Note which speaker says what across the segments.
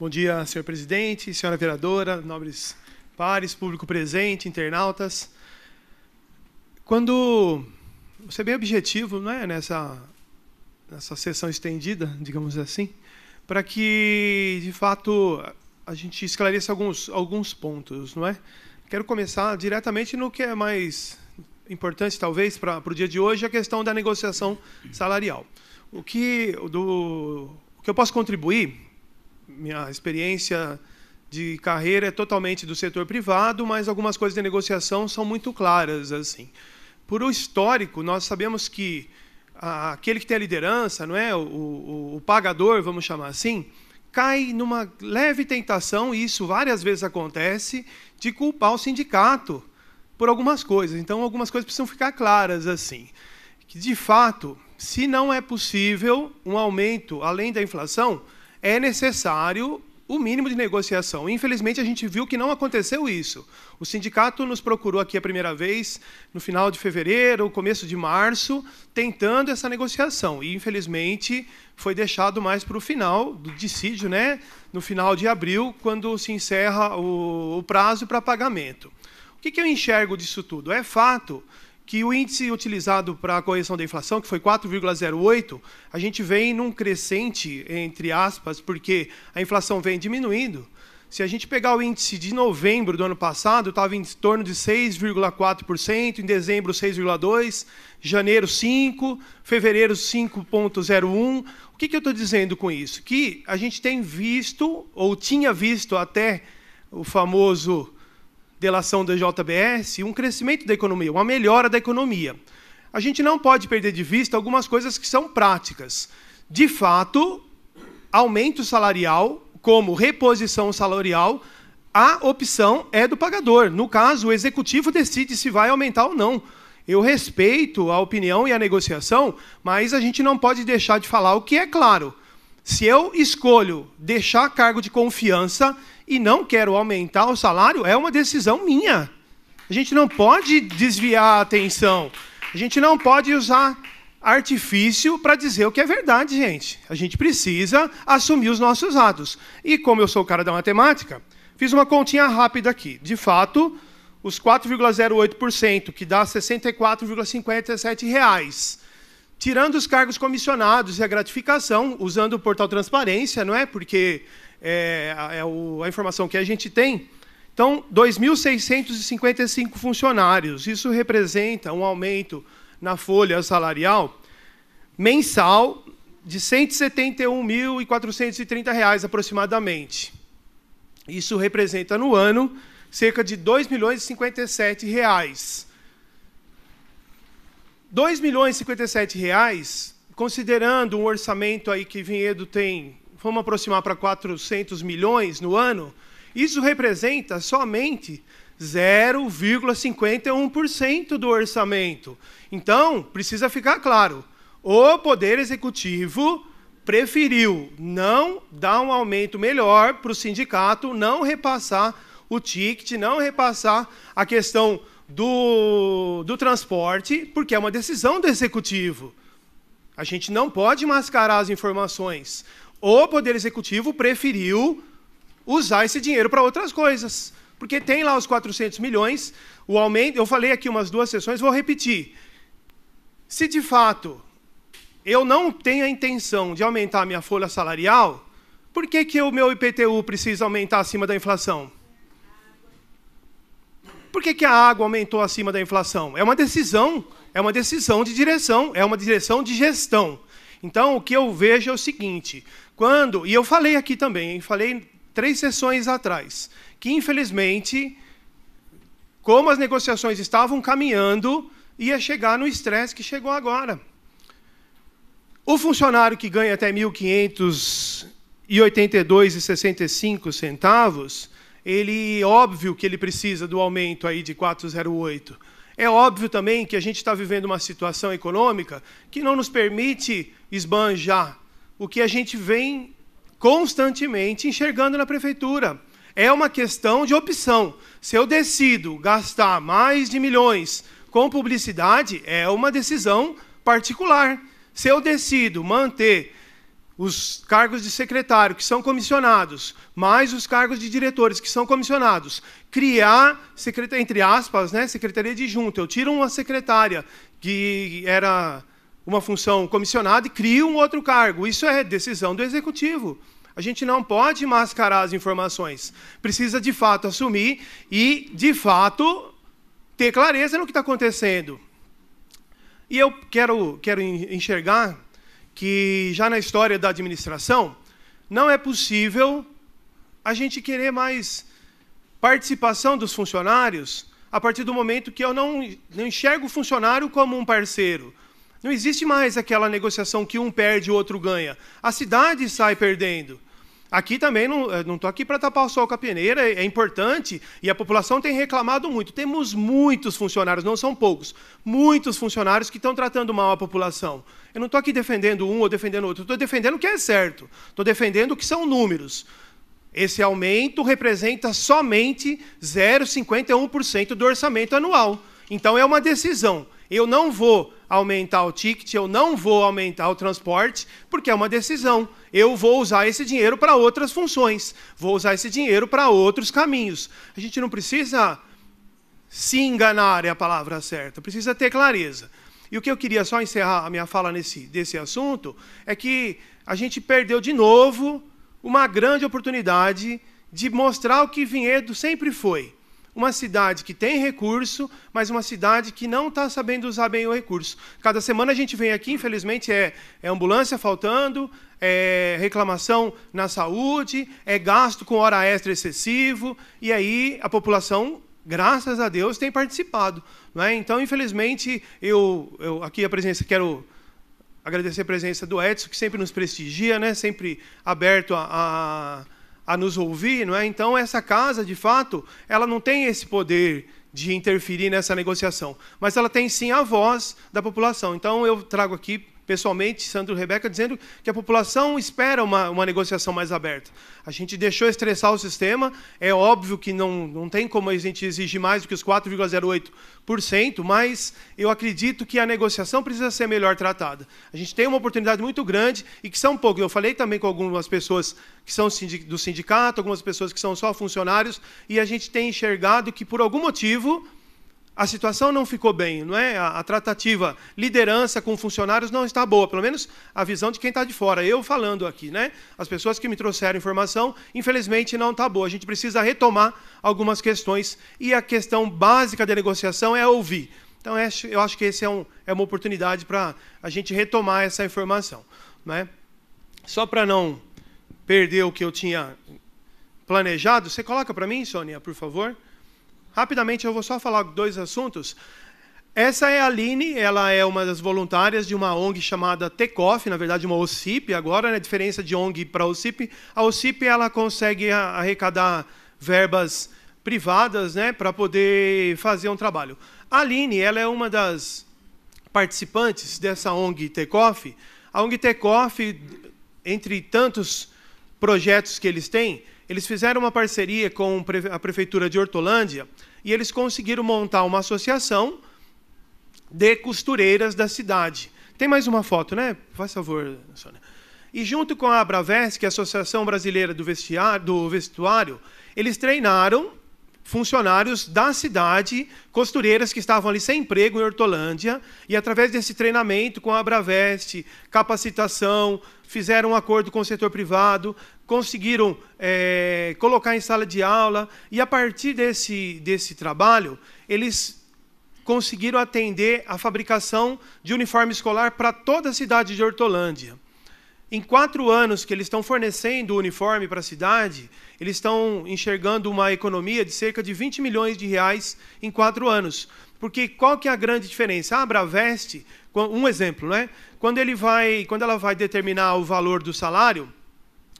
Speaker 1: Bom dia, senhor presidente, senhora vereadora, nobres pares, público presente, internautas. Quando vou ser é bem objetivo né, nessa, nessa sessão estendida, digamos assim, para que, de fato, a gente esclareça alguns, alguns pontos. Não é? Quero começar diretamente no que é mais importante, talvez, para o dia de hoje, a questão da negociação salarial. O que, do, o que eu posso contribuir minha experiência de carreira é totalmente do setor privado, mas algumas coisas de negociação são muito claras assim. Por o histórico, nós sabemos que aquele que tem a liderança, não é, o, o, o pagador, vamos chamar assim, cai numa leve tentação e isso várias vezes acontece de culpar o sindicato por algumas coisas. Então, algumas coisas precisam ficar claras assim. Que, de fato, se não é possível um aumento além da inflação, é necessário o mínimo de negociação. Infelizmente, a gente viu que não aconteceu isso. O sindicato nos procurou aqui a primeira vez, no final de fevereiro, começo de março, tentando essa negociação. E, infelizmente, foi deixado mais para o final do dissídio, né? no final de abril, quando se encerra o, o prazo para pagamento. O que, que eu enxergo disso tudo? É fato que o índice utilizado para a correção da inflação, que foi 4,08, a gente vem num crescente, entre aspas, porque a inflação vem diminuindo. Se a gente pegar o índice de novembro do ano passado, estava em torno de 6,4%, em dezembro 6,2%, janeiro 5%, fevereiro 5,01%. O que, que eu estou dizendo com isso? Que a gente tem visto, ou tinha visto até o famoso delação da JBS, um crescimento da economia, uma melhora da economia. A gente não pode perder de vista algumas coisas que são práticas. De fato, aumento salarial, como reposição salarial, a opção é do pagador. No caso, o executivo decide se vai aumentar ou não. Eu respeito a opinião e a negociação, mas a gente não pode deixar de falar o que é claro. Se eu escolho deixar cargo de confiança, e não quero aumentar o salário, é uma decisão minha. A gente não pode desviar a atenção. A gente não pode usar artifício para dizer o que é verdade, gente. A gente precisa assumir os nossos atos. E como eu sou o cara da matemática, fiz uma continha rápida aqui. De fato, os 4,08%, que dá R$ 64,57, tirando os cargos comissionados e a gratificação, usando o portal Transparência, não é? Porque é, é o, a informação que a gente tem. Então, 2.655 funcionários. Isso representa um aumento na folha salarial mensal de R$ 171.430 aproximadamente. Isso representa no ano cerca de R$ 2.057. milhões e reais. milhões e reais, considerando um orçamento aí que Vinhedo tem vamos aproximar para 400 milhões no ano, isso representa somente 0,51% do orçamento. Então, precisa ficar claro: o Poder Executivo preferiu não dar um aumento melhor para o sindicato, não repassar o ticket, não repassar a questão do, do transporte, porque é uma decisão do Executivo. A gente não pode mascarar as informações o Poder Executivo preferiu usar esse dinheiro para outras coisas. Porque tem lá os 400 milhões, o aumento. Eu falei aqui umas duas sessões, vou repetir. Se de fato eu não tenho a intenção de aumentar a minha folha salarial, por que, que o meu IPTU precisa aumentar acima da inflação? Por que, que a água aumentou acima da inflação? É uma decisão, é uma decisão de direção, é uma direção de gestão. Então, o que eu vejo é o seguinte: quando, e eu falei aqui também, falei três sessões atrás, que infelizmente, como as negociações estavam caminhando, ia chegar no estresse que chegou agora. O funcionário que ganha até 1.582,65 centavos, ele óbvio que ele precisa do aumento aí de 408. É óbvio também que a gente está vivendo uma situação econômica que não nos permite esbanjar o que a gente vem constantemente enxergando na prefeitura. É uma questão de opção. Se eu decido gastar mais de milhões com publicidade, é uma decisão particular. Se eu decido manter os cargos de secretário que são comissionados, mais os cargos de diretores que são comissionados, criar, entre aspas, né, secretaria de junta. Eu tiro uma secretária que era uma função comissionada e cria um outro cargo. Isso é decisão do executivo. A gente não pode mascarar as informações. Precisa, de fato, assumir e, de fato, ter clareza no que está acontecendo. E eu quero, quero enxergar que, já na história da administração, não é possível a gente querer mais participação dos funcionários a partir do momento que eu não, não enxergo o funcionário como um parceiro, não existe mais aquela negociação que um perde e o outro ganha. A cidade sai perdendo. Aqui também, não estou eh, aqui para tapar o sol com a peneira, é importante, e a população tem reclamado muito. Temos muitos funcionários, não são poucos, muitos funcionários que estão tratando mal a população. Eu não estou aqui defendendo um ou defendendo outro, estou defendendo o que é certo, estou defendendo o que são números. Esse aumento representa somente 0,51% do orçamento anual. Então, é uma decisão. Eu não vou aumentar o ticket, eu não vou aumentar o transporte, porque é uma decisão. Eu vou usar esse dinheiro para outras funções, vou usar esse dinheiro para outros caminhos. A gente não precisa se enganar é a palavra certa, precisa ter clareza. E o que eu queria só encerrar a minha fala nesse desse assunto é que a gente perdeu de novo uma grande oportunidade de mostrar o que Vinhedo sempre foi, uma cidade que tem recurso, mas uma cidade que não está sabendo usar bem o recurso. Cada semana a gente vem aqui, infelizmente, é, é ambulância faltando, é reclamação na saúde, é gasto com hora extra excessivo, e aí a população graças a Deus, tem participado. é? Então, infelizmente, eu, eu, aqui a presença, quero agradecer a presença do Edson, que sempre nos prestigia, né? sempre aberto a, a a nos ouvir, não é? Então essa casa, de fato, ela não tem esse poder de interferir nessa negociação, mas ela tem sim a voz da população. Então eu trago aqui pessoalmente, Sandro e Rebeca, dizendo que a população espera uma, uma negociação mais aberta. A gente deixou estressar o sistema, é óbvio que não, não tem como a gente exigir mais do que os 4,08%, mas eu acredito que a negociação precisa ser melhor tratada. A gente tem uma oportunidade muito grande e que são poucos. Eu falei também com algumas pessoas que são do sindicato, algumas pessoas que são só funcionários, e a gente tem enxergado que, por algum motivo, a situação não ficou bem, não é? A, a, tratativa liderança com funcionários não está boa, pelo menos a visão de quem está de fora. Eu falando aqui, né? As pessoas que me trouxeram informação, infelizmente não está boa. A gente precisa retomar algumas questões e a questão básica da negociação é ouvir. Então é, eu acho que esse é, um, é uma oportunidade para a gente retomar essa informação, não é? Só para não perder o que eu tinha planejado, você coloca para mim, Sônia, por favor. Rapidamente eu vou só falar dois assuntos. Essa é a Aline, ela é uma das voluntárias de uma ONG chamada TECOF, na verdade uma OCIP agora, né? a diferença de ONG para OCIP. A OCIP ela consegue arrecadar verbas privadas né, para poder fazer um trabalho. A Aline ela é uma das participantes dessa ONG TECOF. A ONG TECOF, entre tantos projetos que eles têm, eles fizeram uma parceria com a prefeitura de Hortolândia e eles conseguiram montar uma associação de costureiras da cidade. Tem mais uma foto, né? Faz favor, Sônia. E junto com a Abravesc, a Associação Brasileira do Vestuário, do Vestuário eles treinaram funcionários da cidade, costureiras que estavam ali sem emprego em Hortolândia, e através desse treinamento com a Abravest, capacitação, fizeram um acordo com o setor privado, conseguiram é, colocar em sala de aula, e a partir desse, desse trabalho, eles conseguiram atender a fabricação de uniforme escolar para toda a cidade de Hortolândia em quatro anos que eles estão fornecendo o uniforme para a cidade, eles estão enxergando uma economia de cerca de 20 milhões de reais em quatro anos. Porque qual que é a grande diferença? A Braveste, um exemplo, né? Quando ele vai, quando ela vai determinar o valor do salário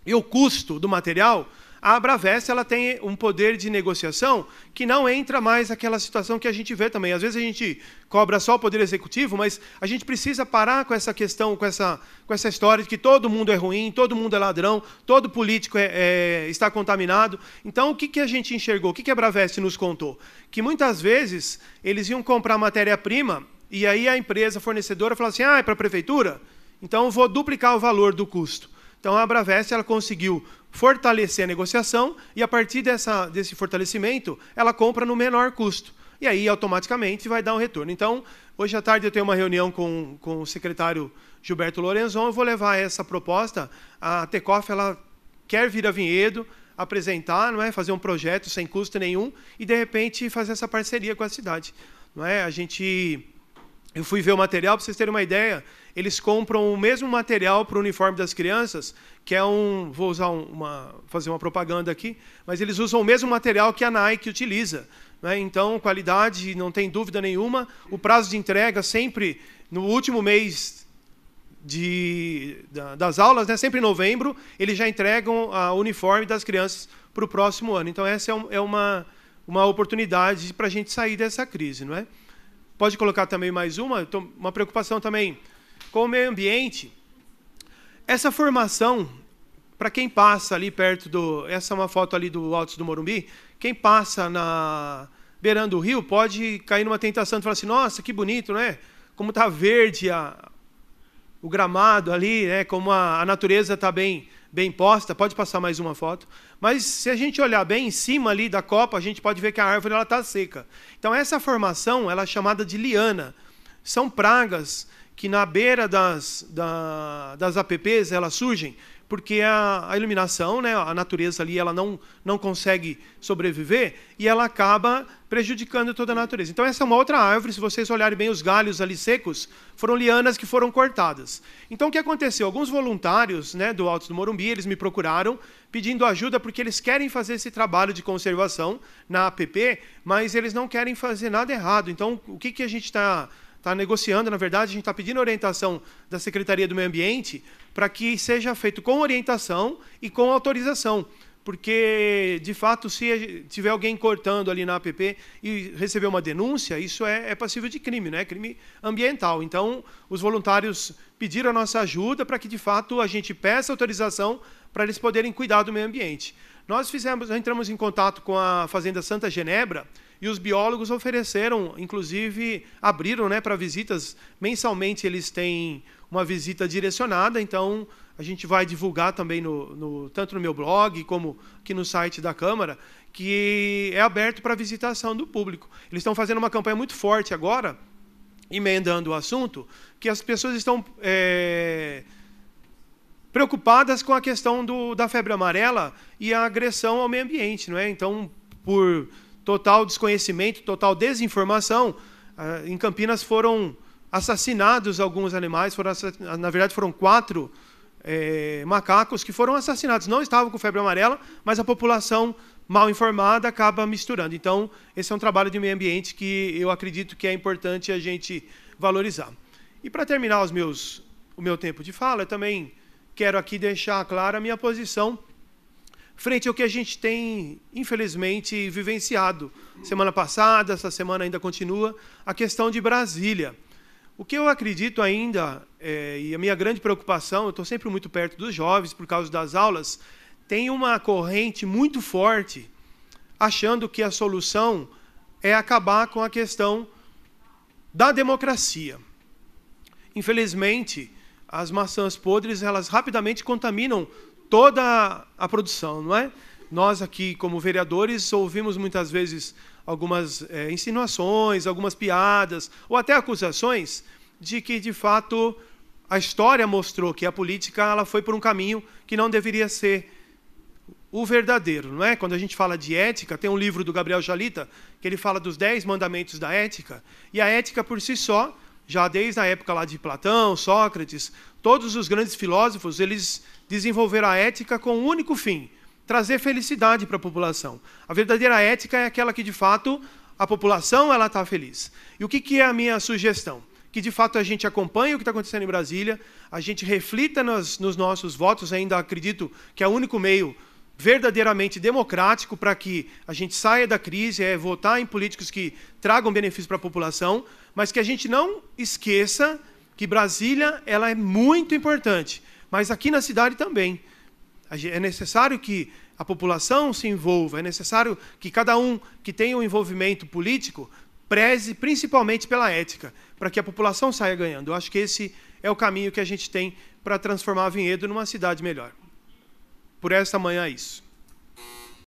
Speaker 1: e o custo do material, a Abravest ela tem um poder de negociação que não entra mais aquela situação que a gente vê também. Às vezes a gente cobra só o poder executivo, mas a gente precisa parar com essa questão, com essa, com essa história de que todo mundo é ruim, todo mundo é ladrão, todo político é, é, está contaminado. Então, o que, que a gente enxergou? O que, que a Abravest nos contou? Que muitas vezes eles iam comprar matéria-prima e aí a empresa fornecedora falava assim: ah, é para a prefeitura? Então, vou duplicar o valor do custo. Então a Bravest ela conseguiu fortalecer a negociação e a partir dessa, desse fortalecimento ela compra no menor custo. E aí automaticamente vai dar um retorno. Então, hoje à tarde eu tenho uma reunião com, com o secretário Gilberto Lorenzon, eu vou levar essa proposta, a Tecoff ela quer vir a Vinhedo, apresentar, não é, fazer um projeto sem custo nenhum e de repente fazer essa parceria com a cidade, não é? A gente eu fui ver o material, para vocês terem uma ideia, eles compram o mesmo material para o uniforme das crianças, que é um, vou usar uma, fazer uma propaganda aqui, mas eles usam o mesmo material que a Nike utiliza. Né? Então, qualidade, não tem dúvida nenhuma. O prazo de entrega sempre no último mês de, das aulas, né? sempre em novembro, eles já entregam o uniforme das crianças para o próximo ano. Então, essa é, um, é uma, uma oportunidade para a gente sair dessa crise, não é? Pode colocar também mais uma, uma preocupação também com o meio ambiente. Essa formação, para quem passa ali perto do. Essa é uma foto ali do alto do Morumbi. Quem passa na beirando o rio pode cair numa tentação de falar assim: nossa, que bonito, né? Como está verde a, o gramado ali, né? como a, a natureza está bem bem posta. Pode passar mais uma foto. Mas se a gente olhar bem em cima ali da copa, a gente pode ver que a árvore está seca. Então, essa formação ela é chamada de liana. São pragas que na beira das, da, das APPs elas surgem porque a, a, iluminação, né, a natureza ali, ela não, não consegue sobreviver e ela acaba prejudicando toda a natureza. Então, essa é uma outra árvore. Se vocês olharem bem os galhos ali secos, foram lianas que foram cortadas. Então, o que aconteceu? Alguns voluntários né, do Alto do Morumbi, eles me procuraram pedindo ajuda porque eles querem fazer esse trabalho de conservação na APP, mas eles não querem fazer nada errado. Então, o que, que a gente está está negociando, na verdade, a gente está pedindo orientação da Secretaria do Meio Ambiente para que seja feito com orientação e com autorização. Porque, de fato, se tiver alguém cortando ali na APP e receber uma denúncia, isso é, é passível de crime, né? crime ambiental. Então, os voluntários pediram a nossa ajuda para que, de fato, a gente peça autorização para eles poderem cuidar do meio ambiente. Nós fizemos, nós entramos em contato com a Fazenda Santa Genebra, e os biólogos ofereceram, inclusive abriram né, para visitas. Mensalmente eles têm uma visita direcionada, então a gente vai divulgar também, no, no, tanto no meu blog como aqui no site da Câmara, que é aberto para visitação do público. Eles estão fazendo uma campanha muito forte agora, emendando o assunto, que as pessoas estão. É, preocupadas com a questão do, da febre amarela e a agressão ao meio ambiente, não é? Então, por total desconhecimento, total desinformação, ah, em Campinas foram assassinados alguns animais, foram ah, na verdade foram quatro é, macacos que foram assassinados. Não estavam com febre amarela, mas a população mal informada acaba misturando. Então, esse é um trabalho de meio ambiente que eu acredito que é importante a gente valorizar. E para terminar os meus, o meu tempo de fala, eu também quero aqui deixar clara a minha posição frente ao que a gente tem, infelizmente, vivenciado. Semana passada, essa semana ainda continua, a questão de Brasília. O que eu acredito ainda, é, e a minha grande preocupação, eu estou sempre muito perto dos jovens por causa das aulas, tem uma corrente muito forte achando que a solução é acabar com a questão da democracia. Infelizmente, as maçãs podres elas rapidamente contaminam toda a produção, não é? Nós aqui, como vereadores, ouvimos muitas vezes algumas é, insinuações, algumas piadas, ou até acusações de que, de fato, a história mostrou que a política ela foi por um caminho que não deveria ser o verdadeiro, não é? Quando a gente fala de ética, tem um livro do Gabriel Jalita que ele fala dos dez mandamentos da ética, e a ética por si só já desde a época lá de Platão, Sócrates, todos os grandes filósofos, eles desenvolveram a ética com um único fim, trazer felicidade para a população. A verdadeira ética é aquela que, de fato, a população ela está feliz. E o que, que é a minha sugestão? que de fato a gente acompanhe o que está acontecendo em Brasília, a gente reflita nos, nos, nossos votos, ainda acredito que é o único meio verdadeiramente democrático para que a gente saia da crise, é votar em políticos que tragam benefício para a população, mas que a gente não esqueça que Brasília ela é muito importante, mas aqui na cidade também. É necessário que a população se envolva, é necessário que cada um que tenha um envolvimento político preze principalmente pela ética, para que a população saia ganhando. Eu acho que esse é o caminho que a gente tem para transformar Vinhedo numa cidade melhor por esta manhã é isso.